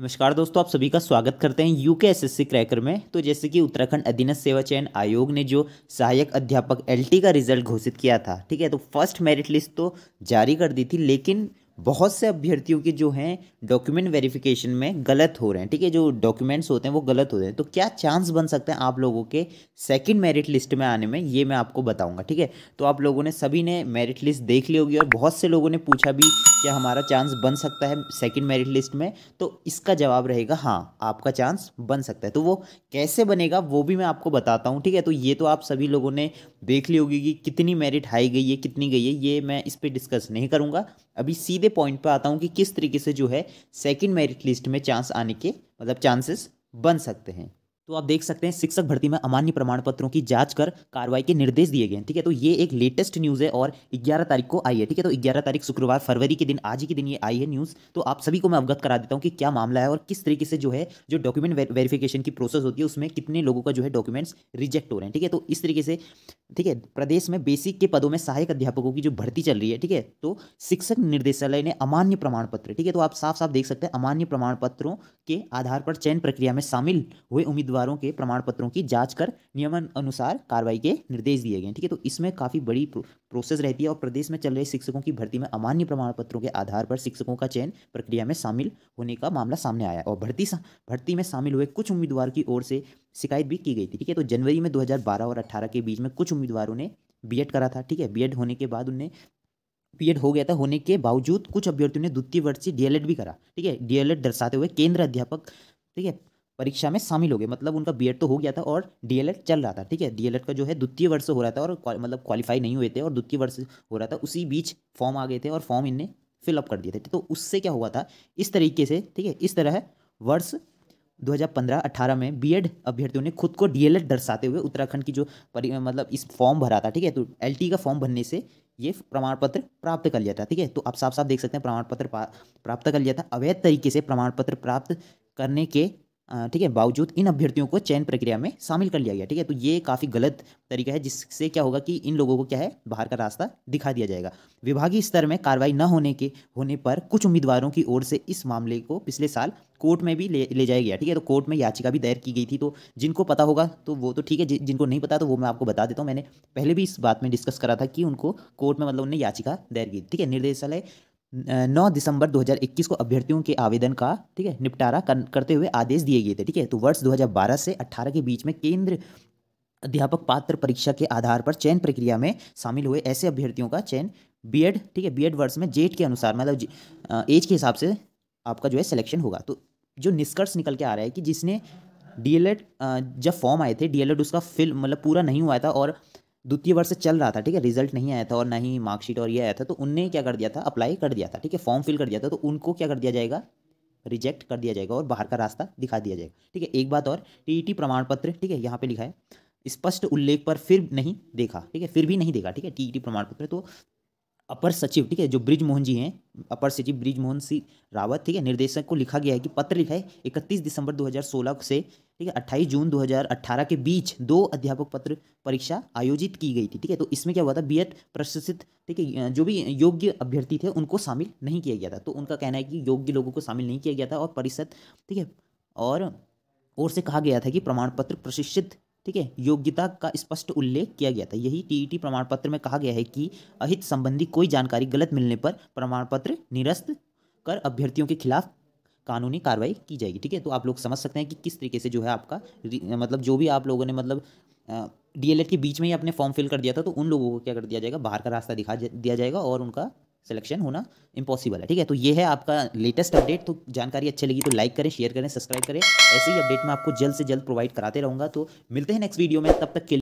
नमस्कार दोस्तों आप सभी का स्वागत करते हैं यूके एसएससी क्रैकर में तो जैसे कि उत्तराखंड अधीनस्थ सेवा चयन आयोग ने जो सहायक अध्यापक एलटी का रिजल्ट घोषित किया था ठीक है तो फर्स्ट मेरिट लिस्ट तो जारी कर दी थी लेकिन बहुत से अभ्यर्थियों के जो हैं डॉक्यूमेंट वेरिफिकेशन में गलत हो रहे हैं ठीक है जो डॉक्यूमेंट्स होते हैं वो गलत हो रहे हैं तो क्या चांस बन सकते हैं आप लोगों के सेकंड मेरिट लिस्ट में आने में ये मैं आपको बताऊंगा ठीक है तो आप लोगों ने सभी ने मेरिट लिस्ट देख ली होगी और बहुत से लोगों ने पूछा भी क्या हमारा चांस बन सकता है सेकेंड मेरिट लिस्ट में तो इसका जवाब रहेगा हाँ आपका चांस बन सकता है तो वो कैसे बनेगा वो भी मैं आपको बताता हूँ ठीक है तो ये तो आप सभी लोगों ने देख ली होगी कि कितनी मेरिट हाई गई है कितनी गई है ये मैं इस पर डिस्कस नहीं करूँगा अभी सीधे सीधे पॉइंट पर आता हूँ कि किस तरीके से जो है सेकंड मेरिट लिस्ट में चांस आने के मतलब चांसेस बन सकते हैं तो आप देख सकते हैं शिक्षक भर्ती में अमान्य प्रमाण पत्रों की जांच कर कार्रवाई के निर्देश दिए गए हैं ठीक है तो ये एक लेटेस्ट न्यूज़ है और 11 तारीख को आई है ठीक है तो 11 तारीख शुक्रवार फरवरी के दिन आज ही के दिन ये आई है न्यूज़ तो आप सभी को मैं अवगत करा देता हूँ कि क्या मामला है और किस तरीके से जो है जो डॉक्यूमेंट वेरिफिकेशन की प्रोसेस होती है उसमें कितने लोगों का जो है डॉक्यूमेंट्स रिजेक्ट हो रहे हैं ठीक है तो इस तरीके से ठीक है प्रदेश में बेसिक के पदों में सहायक अध्यापकों की जो भर्ती चल रही है ठीक है तो शिक्षक निर्देशालय ने अमान्य प्रमाण पत्र ठीक है तो आप साफ साफ देख सकते हैं अमान्य प्रमाण पत्रों के आधार पर चयन प्रक्रिया में शामिल हुए उम्मीदवारों के प्रमाण पत्रों की जांच कर नियमन अनुसार कार्रवाई के निर्देश दिए गए ठीक है तो इसमें काफ़ी बड़ी प्रोसेस रहती है और प्रदेश में चल रहे शिक्षकों की भर्ती में अमान्य प्रमाण पत्रों के आधार पर शिक्षकों का चयन प्रक्रिया में शामिल होने का मामला सामने आया और भर्ती भर्ती में शामिल हुए कुछ उम्मीदवार की ओर से शिकायत भी की गई थी ठीक है तो जनवरी में 2012 और 18 के बीच में कुछ उम्मीदवारों ने बी करा था ठीक है बी होने के बाद उन्हें पी हो गया था होने के बावजूद कुछ अभ्यर्थियों ने द्वितीय वर्ष से डीएलएड भी करा ठीक है डीएलएड दर्शाते हुए केंद्र अध्यापक ठीक है परीक्षा में शामिल हो गए मतलब उनका बी तो हो गया था और डी चल रहा था ठीक है डी का जो है द्वितीय वर्ष हो रहा था और मतलब क्वालिफाई नहीं हुए थे और द्वितीय वर्ष हो रहा था उसी बीच फॉर्म आ गए थे और फॉर्म इनने फिलअप कर दिए थे तो उससे क्या हुआ था इस तरीके से ठीक है इस तरह वर्ष 2015-18 में बीएड अभ्यर्थियों ने खुद को डीएलएड दर्शाते हुए उत्तराखंड की जो परि मतलब इस फॉर्म भरा था ठीक है तो एलटी का फॉर्म भरने से ये प्रमाण पत्र प्राप्त कर लिया था ठीक है तो आप साफ साफ देख सकते हैं प्रमाण पत्र प्राप्त कर लिया था अवैध तरीके से प्रमाण पत्र प्राप्त करने के ठीक है बावजूद इन अभ्यर्थियों को चयन प्रक्रिया में शामिल कर लिया गया ठीक है तो ये काफ़ी गलत तरीका है जिससे क्या होगा कि इन लोगों को क्या है बाहर का रास्ता दिखा दिया जाएगा विभागीय स्तर में कार्रवाई न होने के होने पर कुछ उम्मीदवारों की ओर से इस मामले को पिछले साल कोर्ट में भी ले ले जाया गया ठीक है तो कोर्ट में याचिका भी दायर की गई थी तो जिनको पता होगा तो वो तो ठीक है जिनको नहीं पता तो वो मैं आपको बता देता हूँ मैंने पहले भी इस बात में डिस्कस करा था कि उनको कोर्ट में मतलब उन्हें याचिका दायर की ठीक है निर्देशालय नौ दिसंबर 2021 को अभ्यर्थियों के आवेदन का ठीक है निपटारा कर, करते हुए आदेश दिए गए थे ठीक है तो वर्ष 2012 से 18 के बीच में केंद्र अध्यापक पात्र परीक्षा के आधार पर चयन प्रक्रिया में शामिल हुए ऐसे अभ्यर्थियों का चयन बीएड ठीक है बीएड वर्ष में जेट के अनुसार मतलब एज के हिसाब से आपका जो है सिलेक्शन होगा तो जो निष्कर्ष निकल के आ रहा है कि जिसने डीएलएड जब फॉर्म आए थे डीएलएड उसका फिल मतलब पूरा नहीं हुआ था और द्वितीय वर्ष चल रहा था ठीक है रिजल्ट नहीं आया था और ना ही मार्कशीट और ये आया था तो उनने क्या कर दिया था अप्लाई कर दिया था ठीक है फॉर्म फिल कर दिया था तो उनको क्या कर दिया जाएगा रिजेक्ट कर दिया जाएगा और बाहर का रास्ता दिखा दिया जाएगा ठीक है एक बात और टीईटी e प्रमाण पत्र ठीक है यहाँ पे लिखा है स्पष्ट उल्लेख पर फिर नहीं देखा ठीक है फिर भी नहीं देखा ठीक है टी e प्रमाण पत्र तो अपर सचिव ठीक है जो ब्रिजमोहन जी हैं अपर सचिव ब्रिजमोहन सिंह रावत ठीक है निर्देशक को लिखा गया है कि पत्र लिखा है इकतीस दिसंबर 2016 से ठीक है अट्ठाईस जून 2018 के बीच दो अध्यापक पत्र परीक्षा आयोजित की गई थी ठीक है तो इसमें क्या हुआ था बी प्रशिक्षित ठीक है जो भी योग्य अभ्यर्थी थे उनको शामिल नहीं किया गया था तो उनका कहना है कि योग्य लोगों को शामिल नहीं किया गया था और परिषद ठीक है और ओर से कहा गया था कि प्रमाण पत्र प्रशिक्षित ठीक है योग्यता का स्पष्ट उल्लेख किया गया था यही टीईटी e प्रमाण पत्र में कहा गया है कि अहित संबंधी कोई जानकारी गलत मिलने पर प्रमाण पत्र निरस्त कर अभ्यर्थियों के खिलाफ कानूनी कार्रवाई की जाएगी ठीक है तो आप लोग समझ सकते हैं कि किस तरीके से जो है आपका मतलब जो भी आप लोगों ने मतलब डीएलएड के बीच में ही अपने फॉर्म फिल कर दिया था तो उन लोगों को क्या कर दिया जाएगा बाहर का रास्ता दिखा दिया जाएगा और उनका सिलेक्शन होना इम्पॉसिबल है ठीक है तो ये है आपका लेटेस्ट अपडेट तो जानकारी अच्छी लगी तो लाइक करें शेयर करें सब्सक्राइब करें ऐसे ही अपडेट मैं आपको जल्द से जल्द प्रोवाइड कराते रहूँगा तो मिलते हैं नेक्स्ट वीडियो में तब तक के